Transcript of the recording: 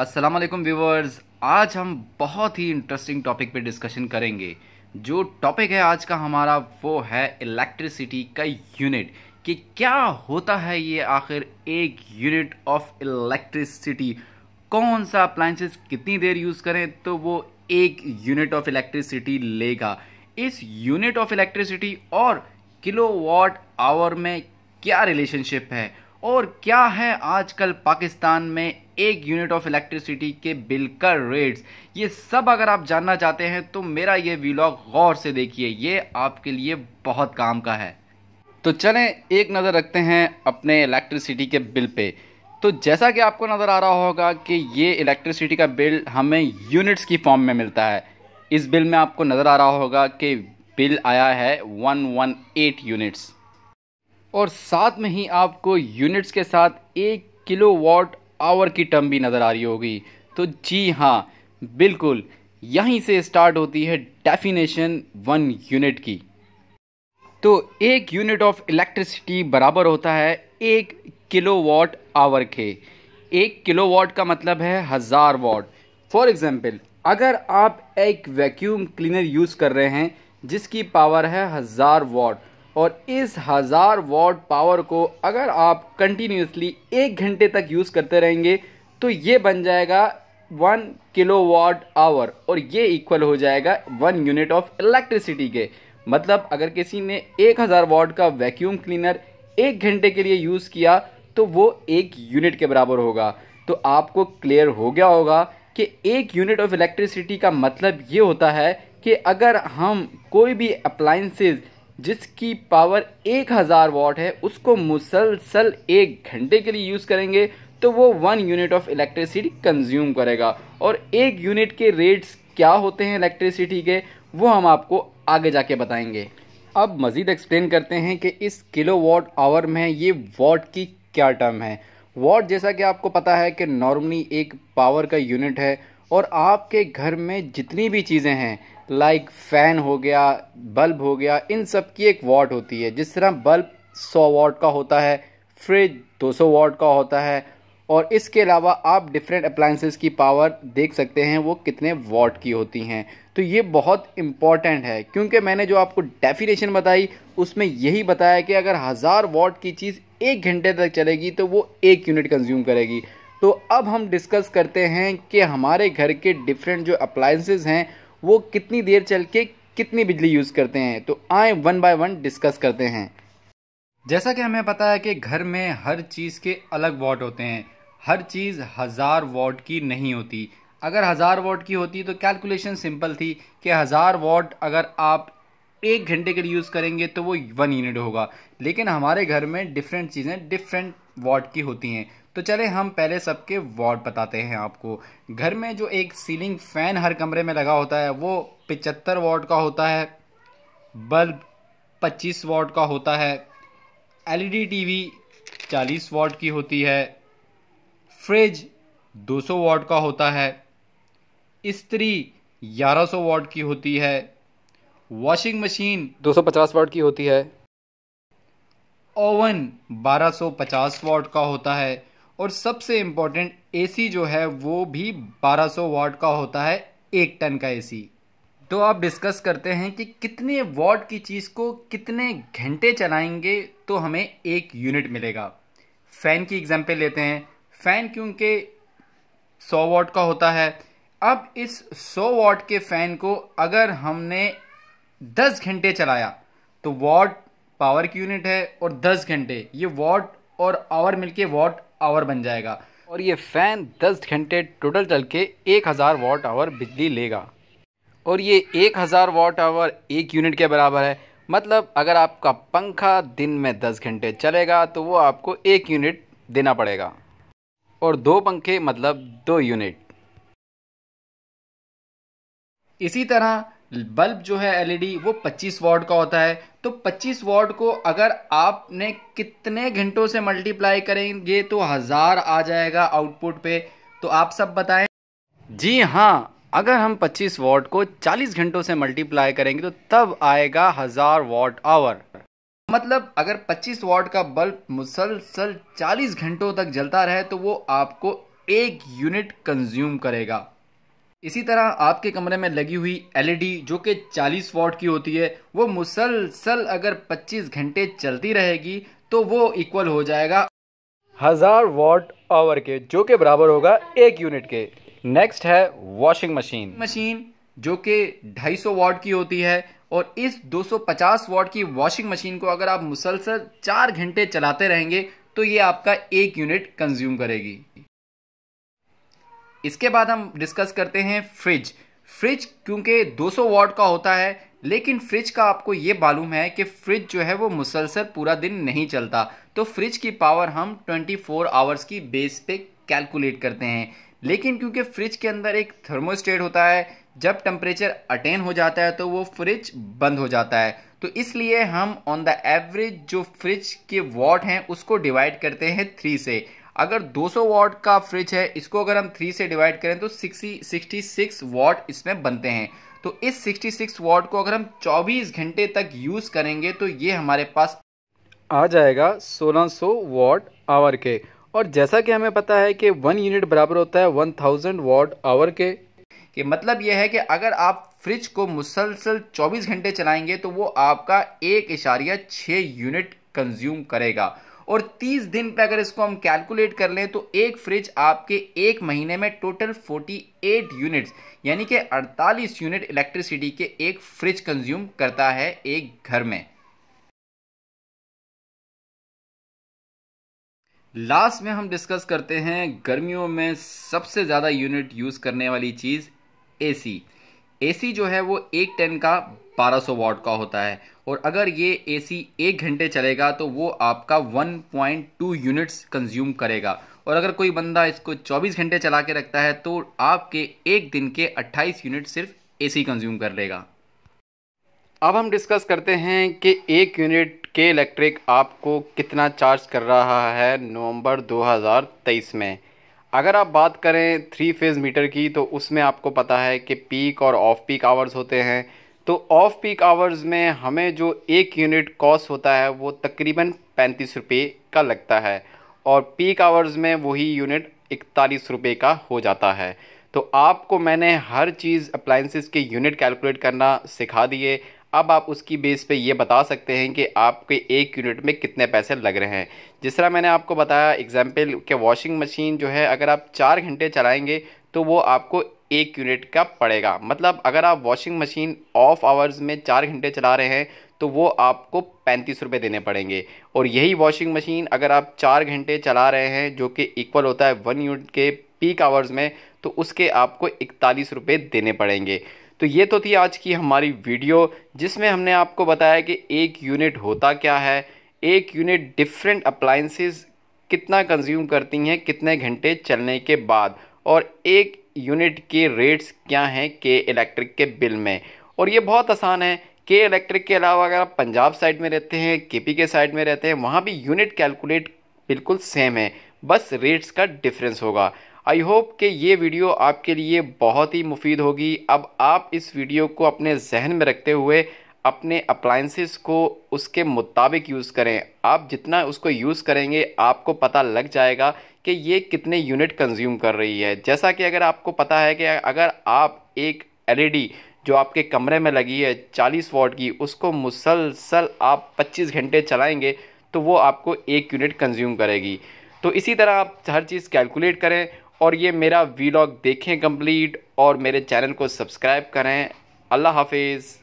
अस्सलाम वालेकुम व्यूवर्स आज हम बहुत ही इंटरेस्टिंग टॉपिक पे डिस्कशन करेंगे जो टॉपिक है आज का हमारा वो है इलेक्ट्रिसिटी का यूनिट कि क्या होता है ये आखिर एक यूनिट ऑफ इलेक्ट्रिसिटी कौन सा अप्लाइंसेस कितनी देर यूज़ करें तो वो एक यूनिट ऑफ इलेक्ट्रिसिटी लेगा इस यूनिट ऑफ इलेक्ट्रिसिटी और किलो आवर में क्या रिलेशनशिप है और क्या है आजकल पाकिस्तान में एक यूनिट ऑफ इलेक्ट्रिसिटी के बिल का रेट्स ये सब अगर आप जानना चाहते हैं तो मेरा ये वीलॉग गौर से देखिए ये आपके लिए बहुत काम का है तो चलें एक नज़र रखते हैं अपने इलेक्ट्रिसिटी के बिल पे तो जैसा कि आपको नज़र आ रहा होगा कि ये इलेक्ट्रिसिटी का बिल हमें यूनिट्स की फॉर्म में मिलता है इस बिल में आपको नज़र आ रहा होगा कि बिल आया है 118 यूनिट्स और साथ में ही आपको यूनिट्स के साथ एक किलो वॉट आवर की टर्म भी नज़र आ रही होगी तो जी हाँ बिल्कुल यहीं से स्टार्ट होती है डेफिनेशन वन यूनिट की तो एक यूनिट ऑफ इलेक्ट्रिसिटी बराबर होता है एक किलो वॉट आवर के एक किलो वॉट का मतलब है हज़ार वॉट फॉर एग्ज़ाम्पल अगर आप एक वैक्यूम क्लीनर यूज़ कर रहे हैं जिसकी पावर है हज़ार वॉट और इस हज़ार वॉट पावर को अगर आप कंटिन्यूसली एक घंटे तक यूज़ करते रहेंगे तो ये बन जाएगा वन किलो वाट आवर और ये इक्वल हो जाएगा वन यूनिट ऑफ इलेक्ट्रिसिटी के मतलब अगर किसी ने एक हज़ार वाट का वैक्यूम क्लीनर एक घंटे के लिए यूज़ किया तो वो एक यूनिट के बराबर होगा तो आपको क्लियर हो गया होगा कि एक यूनिट ऑफ इलेक्ट्रिसिटी का मतलब ये होता है कि अगर हम कोई भी अप्लाइंसेज जिसकी पावर 1000 वॉट है उसको मुसलसल एक घंटे के लिए यूज़ करेंगे तो वो one unit of electricity consume करेगा और एक यूनिट के रेट्स क्या होते हैं इलेक्ट्रिसिटी के वो हम आपको आगे जाके बताएंगे अब मज़ीद एक्सप्लेन करते हैं कि इस किलो वॉट आवर में ये वॉट की क्या टर्म है वॉट जैसा कि आपको पता है कि नॉर्मली एक पावर का यूनिट है और आपके घर में जितनी भी चीज़ें हैं लाइक फ़ैन हो गया बल्ब हो गया इन सब की एक वाट होती है जिस तरह बल्ब 100 वाट का होता है फ्रिज 200 वाट का होता है और इसके अलावा आप डिफरेंट अप्लाइंसेस की पावर देख सकते हैं वो कितने वाट की होती हैं तो ये बहुत इम्पॉर्टेंट है क्योंकि मैंने जो आपको डेफिनेशन बताई उसमें यही बताया कि अगर हज़ार वाट की चीज़ एक घंटे तक चलेगी तो वो एक यूनिट कंज्यूम करेगी तो अब हम डिस्कस करते हैं कि हमारे घर के डिफरेंट जो अप्लाइंसिस हैं वो कितनी देर चल के कितनी बिजली यूज़ करते हैं तो आए वन बाय वन डिस्कस करते हैं जैसा कि हमें पता है कि घर में हर चीज़ के अलग वॉट होते हैं हर चीज़ हज़ार वॉट की नहीं होती अगर हज़ार वॉट की होती तो कैलकुलेशन सिंपल थी कि हज़ार वॉट अगर आप एक घंटे के लिए यूज़ करेंगे तो वो वन यूनिट होगा लेकिन हमारे घर में डिफरेंट चीज़ें डिफरेंट वॉट की होती हैं तो चले हम पहले सबके वाट बताते हैं आपको घर में जो एक सीलिंग फ़ैन हर कमरे में लगा होता है वो पिचहत्तर वाट का होता है बल्ब पच्चीस वाट का होता है एलईडी टीवी चालीस वाट की होती है फ्रिज 200 वाट का होता है इस्त्री 1100 वाट की होती है वॉशिंग मशीन 250 वाट की होती है ओवन 1250 वाट का होता है और सबसे इम्पोर्टेंट एसी जो है वो भी 1200 वाट का होता है एक टन का एसी तो आप डिस्कस करते हैं कि कितने वाट की चीज़ को कितने घंटे चलाएंगे तो हमें एक यूनिट मिलेगा फ़ैन की एग्जांपल लेते हैं फ़ैन क्योंकि 100 वाट का होता है अब इस 100 वाट के फ़ैन को अगर हमने 10 घंटे चलाया तो वाट पावर की यूनिट है और 10 घंटे ये वाट और आवर मिलके वाट आवर बन जाएगा और ये फ़ैन 10 घंटे टोटल चल के हज़ार वाट आवर बिजली लेगा और ये हज़ार वाट आवर एक यूनिट के बराबर है मतलब अगर आपका पंखा दिन में 10 घंटे चलेगा तो वो आपको एक यूनिट देना पड़ेगा और दो पंखे मतलब दो यूनिट इसी तरह बल्ब जो है एलईडी वो 25 वॉट का होता है तो 25 वॉट को अगर आपने कितने घंटों से मल्टीप्लाई करेंगे तो हज़ार आ जाएगा आउटपुट पे तो आप सब बताएं जी हाँ अगर हम 25 वॉट को 40 घंटों से मल्टीप्लाई करेंगे तो तब आएगा हज़ार वॉट आवर मतलब अगर 25 वॉट का बल्ब मुसलसल 40 घंटों तक जलता रहे तो वो आपको एक यूनिट कंज्यूम करेगा इसी तरह आपके कमरे में लगी हुई एलईडी e जो कि 40 वॉट की होती है वो मुसलसल अगर 25 घंटे चलती रहेगी तो वो इक्वल हो जाएगा हज़ार वॉट आवर के जो के बराबर होगा एक यूनिट के नेक्स्ट है वॉशिंग मशीन मशीन जो कि 250 वॉट की होती है और इस 250 वॉट की वॉशिंग मशीन को अगर आप मुसलसल चार घंटे चलाते रहेंगे तो ये आपका एक यूनिट कंज्यूम करेगी इसके बाद हम डिस्कस करते हैं फ्रिज फ्रिज क्योंकि 200 वॉट का होता है लेकिन फ्रिज का आपको ये मालूम है कि फ्रिज जो है वो मुसलसल पूरा दिन नहीं चलता तो फ्रिज की पावर हम 24 आवर्स की बेस पे कैलकुलेट करते हैं लेकिन क्योंकि फ्रिज के अंदर एक थर्मोस्टेट होता है जब टेम्परेचर अटेन हो जाता है तो वो फ्रिज बंद हो जाता है तो इसलिए हम ऑन द एवरेज जो फ्रिज के वॉट हैं उसको डिवाइड करते हैं थ्री से अगर 200 वॉट का फ्रिज है इसको अगर हम थ्री से डिवाइड करें तो सिक्सटी सिक्सटी सिक्स वॉट इसमें बनते हैं तो इस 66 वॉट को अगर हम 24 घंटे तक यूज़ करेंगे तो ये हमारे पास आ जाएगा 1600 वॉट आवर के और जैसा कि हमें पता है कि वन यूनिट बराबर होता है 1000 वॉट आवर के कि मतलब यह है कि अगर आप फ्रिज को मुसलसल 24 घंटे चलाएंगे तो वो आपका एक इशारिया छ यूनिट कंज्यूम करेगा और 30 दिन पे अगर इसको हम कैलकुलेट कर लें तो एक फ्रिज आपके एक महीने में टोटल 48 यूनिट्स यानी कि 48 यूनिट इलेक्ट्रिसिटी के एक फ्रिज कंज्यूम करता है एक घर में लास्ट में हम डिस्कस करते हैं गर्मियों में सबसे ज़्यादा यूनिट यूज़ करने वाली चीज़ एसी एसी जो है वो एक टेन का 1200 वॉट का होता है और अगर ये एसी एक घंटे चलेगा तो वो आपका 1.2 यूनिट्स कंज्यूम करेगा और अगर कोई बंदा इसको 24 घंटे चला के रखता है तो आपके एक दिन के 28 यूनिट सिर्फ एसी कंज्यूम कर लेगा अब हम डिस्कस करते हैं कि एक यूनिट के इलेक्ट्रिक आपको कितना चार्ज कर रहा है नवंबर 2023 में अगर आप बात करें थ्री फेज़ मीटर की तो उसमें आपको पता है कि पीक और ऑफ पीक आवर्स होते हैं तो ऑफ पीक आवर्स में हमें जो एक यूनिट कॉस्ट होता है वो तकरीबन पैंतीस रुपये का लगता है और पीक आवर्स में वही यूनिट इकतालीस रुपये का हो जाता है तो आपको मैंने हर चीज़ अप्लाइंसिस के यूनिट कैलकुलेट करना सिखा दिए अब आप उसकी बेस पे ये बता सकते हैं कि आपके एक यूनिट में कितने पैसे लग रहे हैं जिस तरह मैंने आपको बताया एग्जाम्पल के वॉशिंग मशीन जो है अगर आप चार घंटे चलाएँगे तो वो आपको एक यूनिट का पड़ेगा मतलब अगर आप वॉशिंग मशीन ऑफ आवर्स में चार घंटे चला रहे हैं तो वो आपको पैंतीस रुपये देने पड़ेंगे और यही वॉशिंग मशीन अगर आप चार घंटे चला रहे हैं जो कि इक्वल होता है वन यूनिट के पीक आवर्स में तो उसके आपको इकतालीस रुपये देने पड़ेंगे तो ये तो थी आज की हमारी वीडियो जिसमें हमने आपको बताया कि एक यूनिट होता क्या है एक यूनिट डिफरेंट अप्लाइंसेस कितना कंज्यूम करती हैं कितने घंटे चलने के बाद और एक यूनिट के रेट्स क्या हैं के इलेक्ट्रिक के बिल में और ये बहुत आसान है के इलेक्ट्रिक के अलावा अगर आप पंजाब साइड में रहते हैं के के साइड में रहते हैं वहाँ भी यूनिट कैलकुलेट बिल्कुल सेम है बस रेट्स का डिफरेंस होगा आई होप कि ये वीडियो आपके लिए बहुत ही मुफीद होगी अब आप इस वीडियो को अपने जहन में रखते हुए अपने अप्लाइंसिस को उसके मुताबिक यूज़ करें आप जितना उसको यूज़ करेंगे आपको पता लग जाएगा कि ये कितने यूनिट कंज्यूम कर रही है जैसा कि अगर आपको पता है कि अगर आप एक एलईडी e जो आपके कमरे में लगी है 40 वॉट की उसको मुसलसल आप 25 घंटे चलाएंगे तो वो आपको एक यूनिट कंज्यूम करेगी तो इसी तरह आप हर चीज़ कैलकुलेट करें और ये मेरा वीलॉग देखें कंप्लीट और मेरे चैनल को सब्सक्राइब करें अल्लाह हाफिज़